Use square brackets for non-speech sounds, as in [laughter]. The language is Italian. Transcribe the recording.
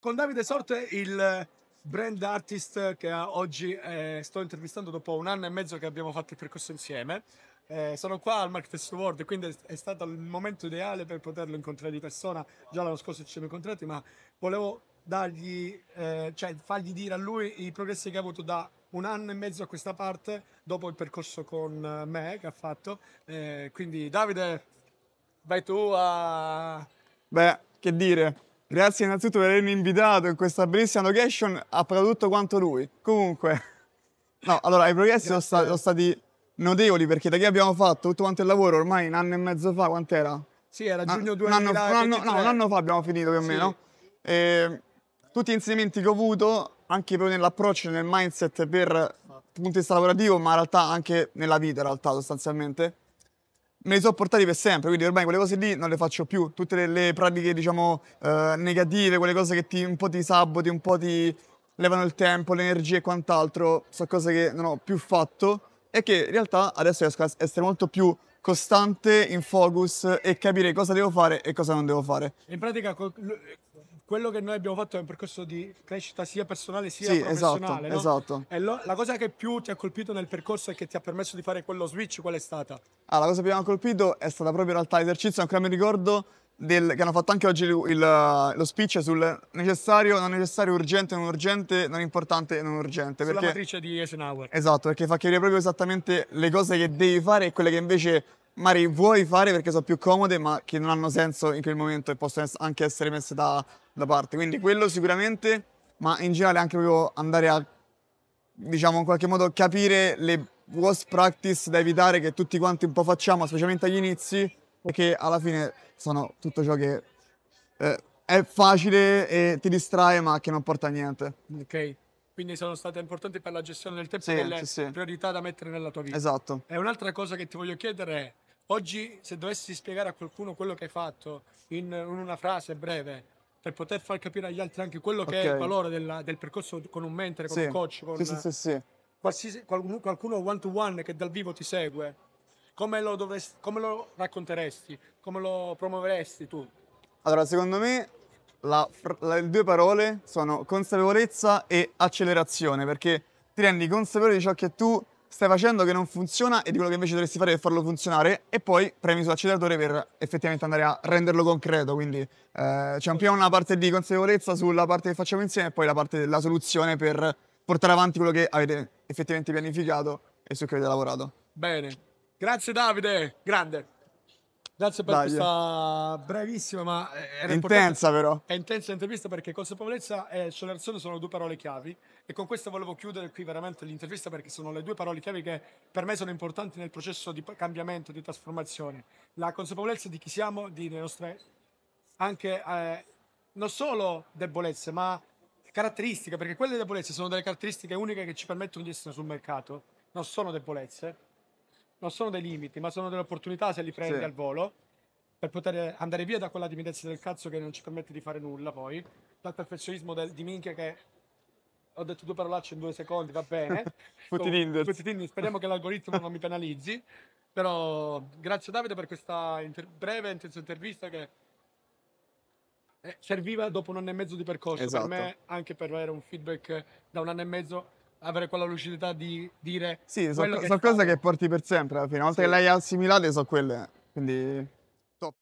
Con Davide Sorte, il brand artist che oggi eh, sto intervistando dopo un anno e mezzo che abbiamo fatto il percorso insieme. Eh, sono qua al Market World, quindi è stato il momento ideale per poterlo incontrare di persona. Già l'anno scorso ci siamo incontrati, ma volevo dargli, eh, cioè fargli dire a lui i progressi che ha avuto da un anno e mezzo a questa parte, dopo il percorso con eh, me che ha fatto. Eh, quindi Davide, vai tu a... Beh, che dire, Grazie innanzitutto per avermi invitato in questa bellissima location, ha prodotto quanto lui. Comunque, no, allora i progressi sono stati, sono stati, notevoli perché da che abbiamo fatto tutto quanto il lavoro ormai un anno e mezzo fa, quant'era? Sì, era giugno 2023. Un, un, no, un anno fa abbiamo finito più o meno. Sì. Ehm, e, tutti gli insegnamenti che ho avuto, anche proprio nell'approccio, nel mindset per punto di vista lavorativo, ma in realtà anche nella vita, in realtà sostanzialmente me li sono portati per sempre, quindi ormai quelle cose lì non le faccio più, tutte le, le pratiche diciamo eh, negative, quelle cose che ti, un po' ti saboti, un po' ti levano il tempo, l'energia e quant'altro, sono cose che non ho più fatto e che in realtà adesso riesco a essere molto più costante, in focus e capire cosa devo fare e cosa non devo fare. In pratica quello che noi abbiamo fatto è un percorso di crescita sia personale sia sì, esatto, professionale. Esatto, no? esatto. Lo, la cosa che più ti ha colpito nel percorso e che ti ha permesso di fare quello switch, qual è stata? Ah, la cosa che mi ha colpito è stata proprio in realtà l'esercizio, ancora mi ricordo, del, che hanno fatto anche oggi il, il, lo speech sul necessario, non necessario, urgente, non urgente, non importante non urgente. Sulla perché, matrice di Eisenhower. Esatto, perché fa chiarire proprio esattamente le cose che devi fare e quelle che invece magari vuoi fare perché sono più comode, ma che non hanno senso in quel momento e possono anche essere messe da, da parte. Quindi quello sicuramente, ma in generale anche proprio andare a, diciamo, in qualche modo capire le worst practice da evitare che tutti quanti un po' facciamo, specialmente agli inizi, perché alla fine sono tutto ciò che eh, è facile e ti distrae, ma che non porta a niente. Ok. Quindi sono state importanti per la gestione del tempo sì, e delle sì, sì. priorità da mettere nella tua vita. Esatto. E un'altra cosa che ti voglio chiedere è Oggi se dovessi spiegare a qualcuno quello che hai fatto in, una frase breve, per poter far capire agli altri anche quello okay. che è il valore della, del percorso con un mentore, con sì. un coach, con sì, sì, sì, sì. qualcuno one to one che dal vivo ti segue, come lo, dovresti, come lo racconteresti, come lo promuoveresti tu? Allora, secondo me la, la, le due parole sono consapevolezza e accelerazione, perché ti rendi consapevole di ciò che tu stai facendo che non funziona e di quello che invece dovresti fare per farlo funzionare e poi premi sull'acceleratore per effettivamente andare a renderlo concreto. Quindi eh, c'è un piano una parte di consapevolezza sulla parte che facciamo insieme e poi la parte della soluzione per portare avanti quello che avete effettivamente pianificato e su cui avete lavorato. Bene, grazie Davide, grande. Grazie per Dai. questa brevissima ma eh, era intensa però. È intensa l'intervista perché consapevolezza e solerazione sono due parole chiavi e con questo volevo chiudere qui veramente l'intervista perché sono le due parole chiavi che per me sono importanti nel processo di cambiamento, di trasformazione. La consapevolezza di chi siamo, di le nostre anche eh, non solo debolezze ma caratteristiche perché quelle debolezze sono delle caratteristiche uniche che ci permettono di essere sul mercato, non sono debolezze non sono dei limiti, ma sono delle opportunità se li prendi sì. al volo per poter andare via da quella timidezza del cazzo che non ci permette di fare nulla poi, dal perfezionismo del, di minchia che ho detto due parolacce in due secondi, va bene. [laughs] Putin speriamo che l'algoritmo non mi penalizzi, però grazie Davide per questa inter- breve intensa intervista che eh, serviva dopo un anno e mezzo di percorso esatto. per me, anche per avere un feedback da un anno e mezzo avere quella lucidità di dire. Sì, sono so cose che porti per sempre alla fine. Una volta sì. che le hai assimilate, sono quelle. Quindi